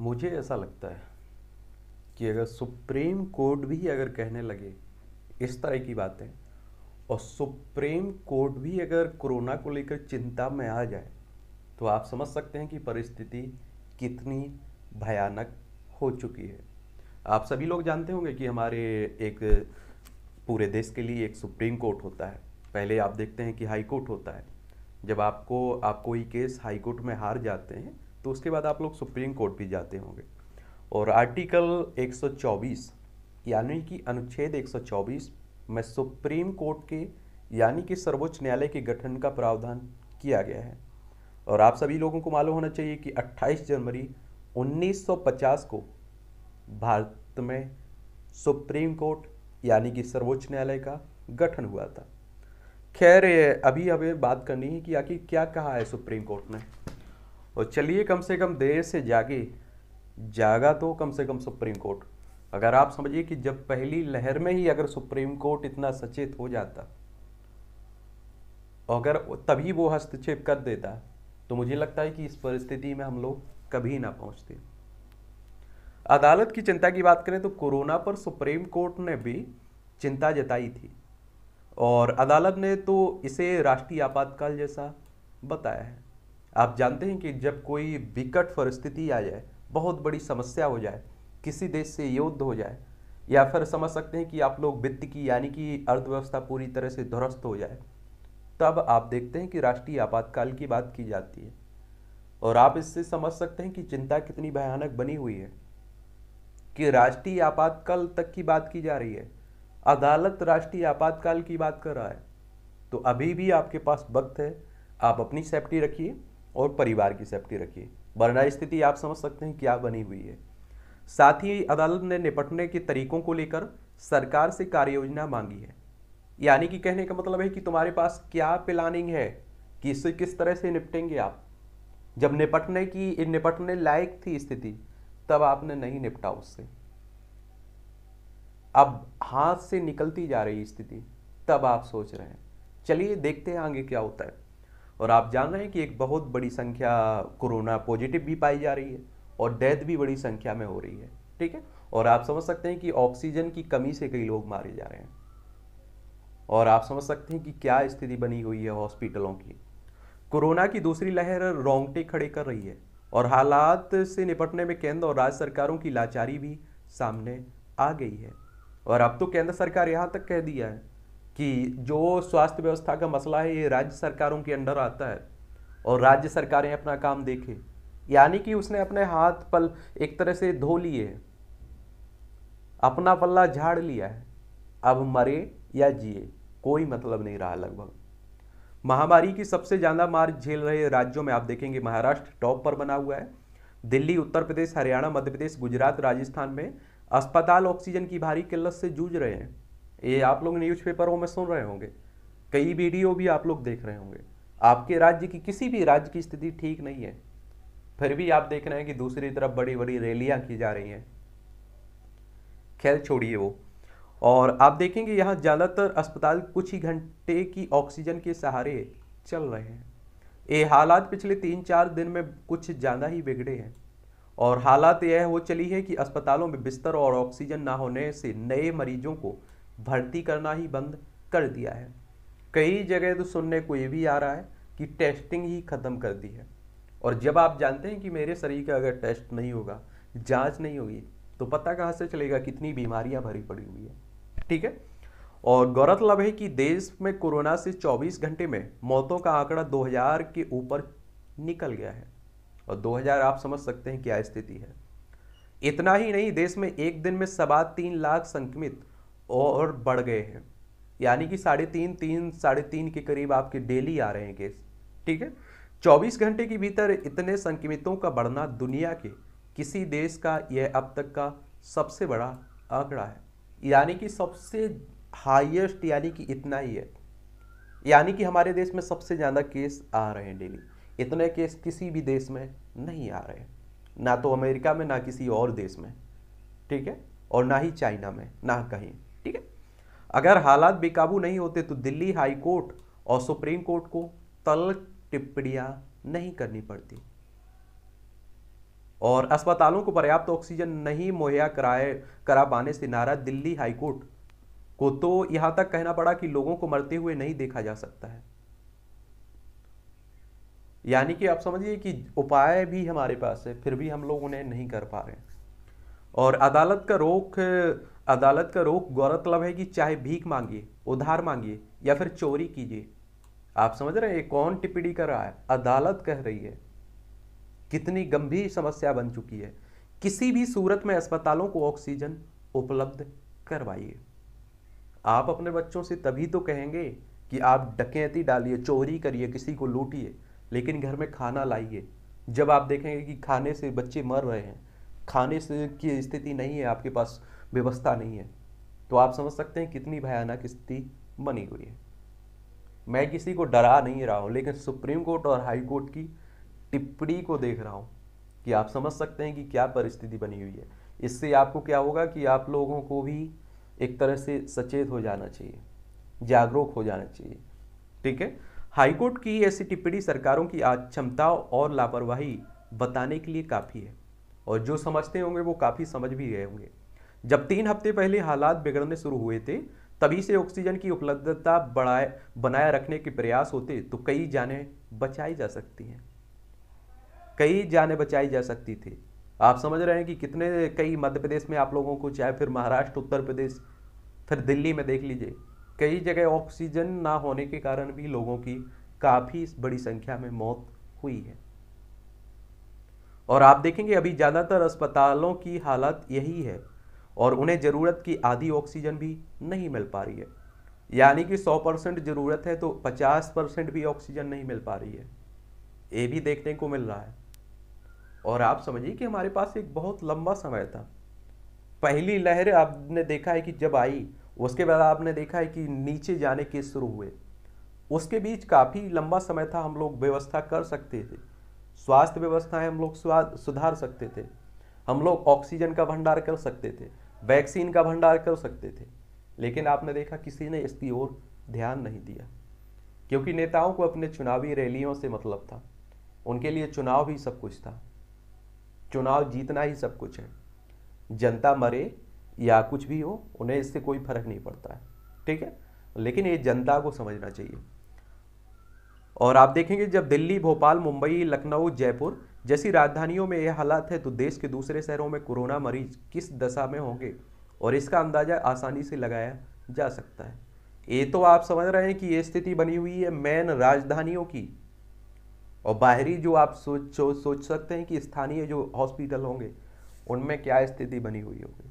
मुझे ऐसा लगता है कि अगर सुप्रीम कोर्ट भी अगर कहने लगे इस तरह की बातें और सुप्रीम कोर्ट भी अगर कोरोना को लेकर चिंता में आ जाए तो आप समझ सकते हैं कि परिस्थिति कितनी भयानक हो चुकी है आप सभी लोग जानते होंगे कि हमारे एक पूरे देश के लिए एक सुप्रीम कोर्ट होता है पहले आप देखते हैं कि हाई कोर्ट होता है जब आपको आप कोई केस हाई कोर्ट में हार जाते हैं तो उसके बाद आप लोग सुप्रीम कोर्ट भी जाते होंगे और आर्टिकल 124 यानी कि अनुच्छेद 124 में सुप्रीम कोर्ट के यानी कि सर्वोच्च न्यायालय के गठन का प्रावधान किया गया है और आप सभी लोगों को मालूम होना चाहिए कि 28 जनवरी 1950 को भारत में सुप्रीम कोर्ट यानी कि सर्वोच्च न्यायालय का गठन हुआ था खैर अभी अभी बात करनी है कि आखिर क्या कहा है सुप्रीम कोर्ट ने और चलिए कम से कम देर से जागे जागा तो कम से कम सुप्रीम कोर्ट अगर आप समझिए कि जब पहली लहर में ही अगर सुप्रीम कोर्ट इतना सचेत हो जाता अगर तभी वो हस्तक्षेप कर देता तो मुझे लगता है कि इस परिस्थिति में हम लोग कभी ना पहुंचते अदालत की चिंता की बात करें तो कोरोना पर सुप्रीम कोर्ट ने भी चिंता जताई थी और अदालत ने तो इसे राष्ट्रीय आपातकाल जैसा बताया है आप जानते हैं कि जब कोई विकट परिस्थिति आ जाए बहुत बड़ी समस्या हो जाए किसी देश से युद्ध हो जाए या फिर समझ सकते हैं कि आप लोग वित्त की यानी कि अर्थव्यवस्था पूरी तरह से ध्वस्त हो जाए तब आप देखते हैं कि राष्ट्रीय आपातकाल की बात की जाती है और आप इससे समझ सकते हैं कि चिंता कितनी भयानक बनी हुई है कि राष्ट्रीय आपातकाल तक की बात की जा रही है अदालत राष्ट्रीय आपातकाल की बात कर रहा है तो अभी भी आपके पास वक्त है आप अपनी सेफ्टी रखिए और परिवार की सेफ्टी रखिए वरना स्थिति आप समझ सकते हैं क्या बनी हुई है साथ ही अदालत ने निपटने के तरीकों को लेकर सरकार से कार्य योजना मांगी है यानी कि कहने का मतलब है कि तुम्हारे पास क्या प्लानिंग है कि इससे किस तरह से निपटेंगे आप जब निपटने की निपटने लायक थी स्थिति तब आपने नहीं निपटा उससे अब हाथ से निकलती जा रही स्थिति तब आप सोच रहे हैं चलिए देखते हैं आगे क्या होता है और आप जान रहे हैं कि एक बहुत बड़ी संख्या कोरोना पॉजिटिव भी पाई जा रही है और डेथ भी बड़ी संख्या में हो रही है ठीक है और आप समझ सकते हैं कि ऑक्सीजन की कमी से कई लोग मारे जा रहे हैं और आप समझ सकते हैं कि क्या स्थिति बनी हुई है हॉस्पिटलों की कोरोना की दूसरी लहर रोंगटे खड़े कर रही है और हालात से निपटने में केंद्र और राज्य सरकारों की लाचारी भी सामने आ गई है और अब तो केंद्र सरकार यहाँ तक कह दिया है कि जो स्वास्थ्य व्यवस्था का मसला है ये राज्य सरकारों के अंडर आता है और राज्य सरकारें अपना काम देखे यानी कि उसने अपने हाथ पल एक तरह से धो लिए अपना पल्ला झाड़ लिया है अब मरे या जिए कोई मतलब नहीं रहा लगभग महामारी की सबसे ज़्यादा मार झेल रहे राज्यों में आप देखेंगे महाराष्ट्र टॉप पर बना हुआ है दिल्ली उत्तर प्रदेश हरियाणा मध्य प्रदेश गुजरात राजस्थान में अस्पताल ऑक्सीजन की भारी किल्लत से जूझ रहे हैं ये आप लोग न्यूज़पेपरों में सुन रहे होंगे कई वीडियो भी आप लोग देख रहे होंगे आपके राज्य की किसी भी राज्य की स्थिति ठीक नहीं है फिर भी आप देख रहे हैं कि दूसरी तरफ बड़ी बड़ी रैलियां की जा रही हैं खैर छोड़िए वो और आप देखेंगे यहाँ ज़्यादातर अस्पताल कुछ ही घंटे की ऑक्सीजन के सहारे चल रहे हैं ये हालात पिछले तीन चार दिन में कुछ ज़्यादा ही बिगड़े हैं और हालात यह हो चली है कि अस्पतालों में बिस्तर और ऑक्सीजन ना होने से नए मरीजों को भर्ती करना ही बंद कर दिया है कई जगह तो सुनने को ये भी आ रहा है कि टेस्टिंग ही ख़त्म कर दी है और जब आप जानते हैं कि मेरे शरीर का अगर टेस्ट नहीं होगा जांच नहीं होगी तो पता कहाँ से चलेगा कितनी बीमारियां भरी पड़ी हुई है ठीक है और गौरतलब है कि देश में कोरोना से 24 घंटे में मौतों का आंकड़ा 2000 के ऊपर निकल गया है और 2000 आप समझ सकते हैं क्या स्थिति है इतना ही नहीं देश में एक दिन में सवा तीन लाख संक्रमित और बढ़ गए हैं यानी कि साढ़े तीन तीन साढ़े तीन के करीब आपके डेली आ रहे हैं केस ठीक है चौबीस घंटे के भीतर इतने संक्रमितों का बढ़ना दुनिया के किसी देश का यह अब तक का सबसे बड़ा आंकड़ा है यानी कि सबसे हाईएस्ट यानी कि इतना ही है यानी कि हमारे देश में सबसे ज़्यादा केस आ रहे हैं डेली इतने केस किसी भी देश में नहीं आ रहे ना तो अमेरिका में ना किसी और देश में ठीक है और ना ही चाइना में ना कहीं अगर हालात बेकाबू नहीं होते तो दिल्ली हाई कोर्ट और सुप्रीम कोर्ट को तल टिप्पणियां नहीं करनी पड़ती और अस्पतालों को पर्याप्त ऑक्सीजन नहीं मुहैया कराए करा पाने से नारा दिल्ली हाईकोर्ट को तो यहां तक कहना पड़ा कि लोगों को मरते हुए नहीं देखा जा सकता है यानी कि आप समझिए कि उपाय भी हमारे पास है फिर भी हम लोग उन्हें नहीं कर पा रहे और अदालत का रोक अदालत का रोक गौरतलब है कि चाहे भीख मांगिए उधार मांगिए या फिर चोरी कीजिए आप समझ रहे हैं ये कौन टिप्पणी कर रहा है अदालत कह रही है कितनी गंभीर समस्या बन चुकी है किसी भी सूरत में अस्पतालों को ऑक्सीजन उपलब्ध करवाइए आप अपने बच्चों से तभी तो कहेंगे कि आप डकैती डालिए चोरी करिए किसी को लूटिए लेकिन घर में खाना लाइए जब आप देखेंगे कि खाने से बच्चे मर रहे हैं खाने से की स्थिति नहीं है आपके पास व्यवस्था नहीं है तो आप समझ सकते हैं कितनी भयानक स्थिति बनी हुई है मैं किसी को डरा नहीं रहा हूँ लेकिन सुप्रीम कोर्ट और हाई कोर्ट की टिप्पणी को देख रहा हूँ कि आप समझ सकते हैं कि क्या परिस्थिति बनी हुई है इससे आपको क्या होगा कि आप लोगों को भी एक तरह से सचेत हो जाना चाहिए जागरूक हो जाना चाहिए ठीक है हाईकोर्ट की ऐसी टिप्पणी सरकारों की आज क्षमता और लापरवाही बताने के लिए काफ़ी है और जो समझते होंगे वो काफ़ी समझ भी गए होंगे जब तीन हफ्ते पहले हालात बिगड़ने शुरू हुए थे तभी से ऑक्सीजन की उपलब्धता बढ़ाए बनाए रखने के प्रयास होते तो कई जानें बचाई जा सकती हैं कई जानें बचाई जा सकती थी आप समझ रहे हैं कि कितने कई मध्य प्रदेश में आप लोगों को चाहे फिर महाराष्ट्र उत्तर प्रदेश फिर दिल्ली में देख लीजिए कई जगह ऑक्सीजन ना होने के कारण भी लोगों की काफ़ी बड़ी संख्या में मौत हुई है और आप देखेंगे अभी ज़्यादातर अस्पतालों की हालत यही है और उन्हें ज़रूरत की आधी ऑक्सीजन भी नहीं मिल पा रही है यानी कि 100 परसेंट ज़रूरत है तो 50 परसेंट भी ऑक्सीजन नहीं मिल पा रही है ये भी देखने को मिल रहा है और आप समझिए कि हमारे पास एक बहुत लंबा समय था पहली लहर आपने देखा है कि जब आई उसके बाद आपने देखा है कि नीचे जाने के शुरू हुए उसके बीच काफ़ी लंबा समय था हम लोग व्यवस्था कर सकते थे स्वास्थ्य व्यवस्थाएं हम लोग सुधार सकते थे हम लोग ऑक्सीजन का भंडार कर सकते थे वैक्सीन का भंडार कर सकते थे लेकिन आपने देखा किसी ने इसकी ओर ध्यान नहीं दिया क्योंकि नेताओं को अपने चुनावी रैलियों से मतलब था उनके लिए चुनाव ही सब कुछ था चुनाव जीतना ही सब कुछ है जनता मरे या कुछ भी हो उन्हें इससे कोई फर्क नहीं पड़ता है ठीक है लेकिन ये जनता को समझना चाहिए और आप देखेंगे जब दिल्ली भोपाल मुंबई लखनऊ जयपुर जैसी राजधानियों में यह हालात है तो देश के दूसरे शहरों में कोरोना मरीज किस दशा में होंगे और इसका अंदाज़ा आसानी से लगाया जा सकता है ये तो आप समझ रहे हैं कि ये स्थिति बनी हुई है मेन राजधानियों की और बाहरी जो आप सोच सोच सकते हैं कि स्थानीय जो हॉस्पिटल होंगे उनमें क्या स्थिति बनी हुई होगी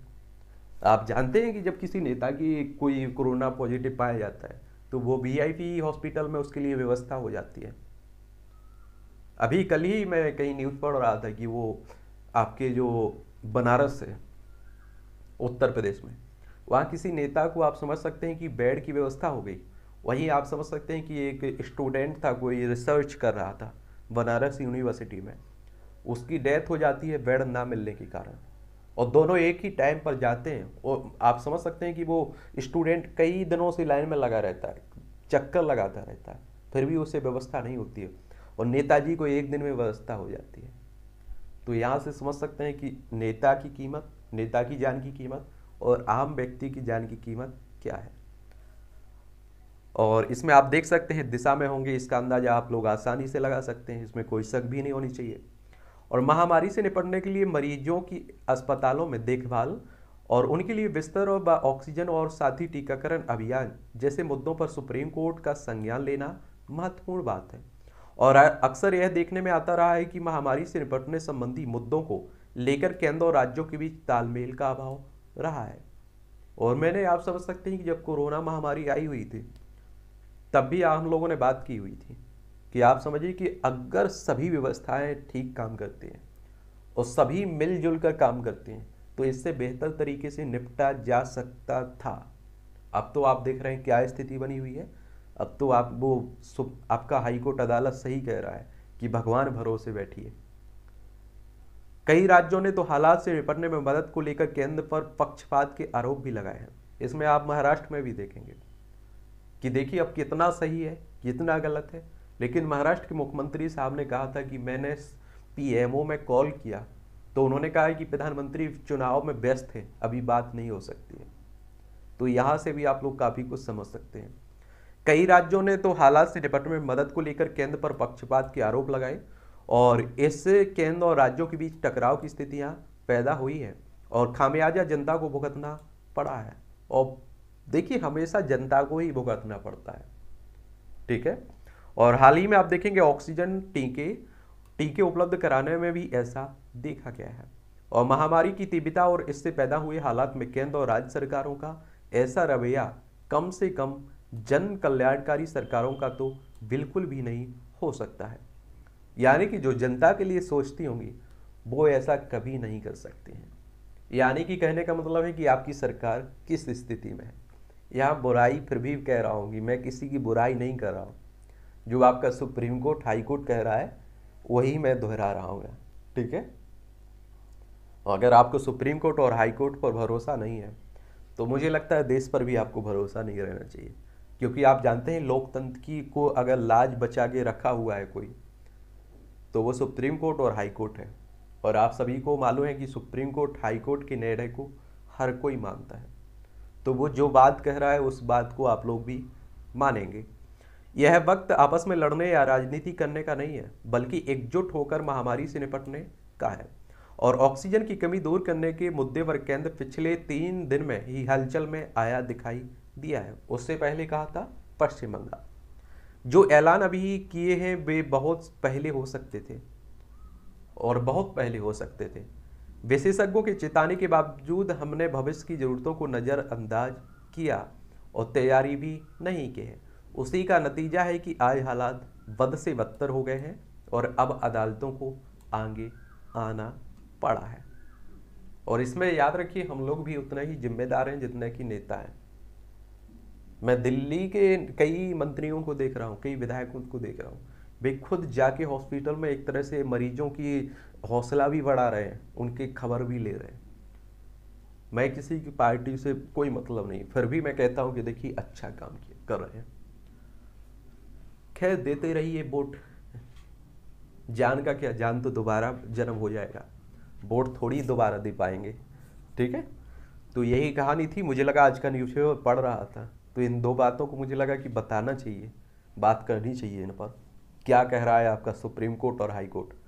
आप जानते हैं कि जब किसी नेता की कोई कोरोना पॉजिटिव पाया जाता है तो वो वी हॉस्पिटल में उसके लिए व्यवस्था हो जाती है अभी कल ही मैं कहीं न्यूज़ पढ़ रहा था कि वो आपके जो बनारस है उत्तर प्रदेश में वहाँ किसी नेता को आप समझ सकते हैं कि बेड की व्यवस्था हो गई वहीं आप समझ सकते हैं कि एक स्टूडेंट था कोई रिसर्च कर रहा था बनारस यूनिवर्सिटी में उसकी डेथ हो जाती है बेड ना मिलने के कारण और दोनों एक ही टाइम पर जाते हैं और आप समझ सकते हैं कि वो स्टूडेंट कई दिनों से लाइन में लगा रहता है चक्कर लगाता रहता है फिर भी उसे व्यवस्था नहीं होती है और नेताजी को एक दिन में व्यवस्था हो जाती है तो यहाँ से समझ सकते हैं कि नेता की कीमत नेता की जान की कीमत और आम व्यक्ति की जान की कीमत क्या है और इसमें आप देख सकते हैं दिशा में होंगे इसका अंदाजा आप लोग आसानी से लगा सकते हैं इसमें कोई शक भी नहीं होनी चाहिए और महामारी से निपटने के लिए मरीजों की अस्पतालों में देखभाल और उनके लिए बिस्तर और ऑक्सीजन और साथ ही टीकाकरण अभियान जैसे मुद्दों पर सुप्रीम कोर्ट का संज्ञान लेना महत्वपूर्ण बात है और अक्सर यह देखने में आता रहा है कि महामारी से निपटने संबंधी मुद्दों को लेकर केंद्र और राज्यों के बीच तालमेल का अभाव रहा है और मैंने आप समझ सकते हैं कि जब कोरोना महामारी आई हुई थी तब भी हम लोगों ने बात की हुई थी कि आप समझिए कि अगर सभी व्यवस्थाएं ठीक काम करती हैं और सभी मिलजुल कर काम करते हैं तो इससे बेहतर तरीके से निपटा जा सकता था अब तो आप देख रहे हैं क्या स्थिति बनी हुई है अब तो आप वो आपका हाईकोर्ट अदालत सही कह रहा है कि भगवान भरोसे बैठिए कई राज्यों ने तो हालात से निपटने में मदद को लेकर केंद्र पर पक्षपात के आरोप भी लगाए हैं इसमें आप महाराष्ट्र में भी देखेंगे कि देखिए अब कितना सही है कितना गलत है लेकिन महाराष्ट्र के मुख्यमंत्री साहब ने कहा था कि मैंने पीएमओ में कॉल किया तो उन्होंने कहा कि प्रधानमंत्री चुनाव में व्यस्त है अभी बात नहीं हो सकती है तो यहाँ से भी आप लोग काफ़ी कुछ समझ सकते हैं कई राज्यों ने तो हालात से निपटने में मदद को लेकर केंद्र पर पक्षपात के आरोप लगाए और इससे केंद्र और राज्यों के बीच टकराव की स्थितियां पैदा हुई हैं और खामियाजा जनता को भुगतना पड़ा है और देखिए हमेशा जनता को ही भुगतना पड़ता है ठीक है और हाल ही में आप देखेंगे ऑक्सीजन टीके टीके उपलब्ध कराने में भी ऐसा देखा गया है और महामारी की तीव्रता और इससे पैदा हुए हालात में केंद्र और राज्य सरकारों का ऐसा रवैया कम से कम जन कल्याणकारी सरकारों का तो बिल्कुल भी नहीं हो सकता है यानी कि जो जनता के लिए सोचती होंगी वो ऐसा कभी नहीं कर सकते हैं यानी कि कहने का मतलब है कि आपकी सरकार किस स्थिति में है यहाँ बुराई फिर भी कह रहा हूँ मैं किसी की बुराई नहीं कर रहा हूँ जो आपका सुप्रीम कोर्ट हाई कोर्ट कह रहा है वही मैं दोहरा रहा हूँ ठीक है अगर आपको सुप्रीम कोर्ट और हाई कोर्ट पर भरोसा नहीं है तो मुझे लगता है देश पर भी आपको भरोसा नहीं रहना चाहिए क्योंकि आप जानते हैं लोकतंत्र की को अगर लाज बचा के रखा हुआ है कोई तो वो सुप्रीम कोर्ट और हाई कोर्ट है और आप सभी को मालूम है कि सुप्रीम कोर्ट हाई कोर्ट के निर्णय को हर कोई मानता है तो वो जो बात कह रहा है उस बात को आप लोग भी मानेंगे यह वक्त आपस में लड़ने या राजनीति करने का नहीं है बल्कि एकजुट होकर महामारी से निपटने का है और ऑक्सीजन की कमी दूर करने के मुद्दे पर केंद्र पिछले तीन दिन में ही हलचल में आया दिखाई दिया है उससे पहले कहा था पश्चिम बंगाल जो ऐलान अभी किए हैं वे बहुत पहले हो सकते थे और बहुत पहले हो सकते थे विशेषज्ञों के चेताने के बावजूद हमने भविष्य की ज़रूरतों को नज़रअंदाज किया और तैयारी भी नहीं की है उसी का नतीजा है कि आज हालात बद से बदतर हो गए हैं और अब अदालतों को आगे आना पड़ा है और इसमें याद रखिए हम लोग भी उतना ही जिम्मेदार हैं जितने कि नेता हैं मैं दिल्ली के कई मंत्रियों को देख रहा हूँ कई विधायकों को देख रहा हूँ वे खुद जाके हॉस्पिटल में एक तरह से मरीजों की हौसला भी बढ़ा रहे हैं उनकी खबर भी ले रहे हैं मैं किसी की पार्टी से कोई मतलब नहीं फिर भी मैं कहता हूँ कि देखिए अच्छा काम किया कर रहे हैं खैर देते रहिए वोट जान का क्या जान तो दोबारा जन्म हो जाएगा वोट थोड़ी दोबारा दे पाएंगे ठीक है तो यही कहानी थी मुझे लगा आज का पेपर पढ़ रहा था तो इन दो बातों को मुझे लगा कि बताना चाहिए बात करनी चाहिए इन पर क्या कह रहा है आपका सुप्रीम कोर्ट और हाई कोर्ट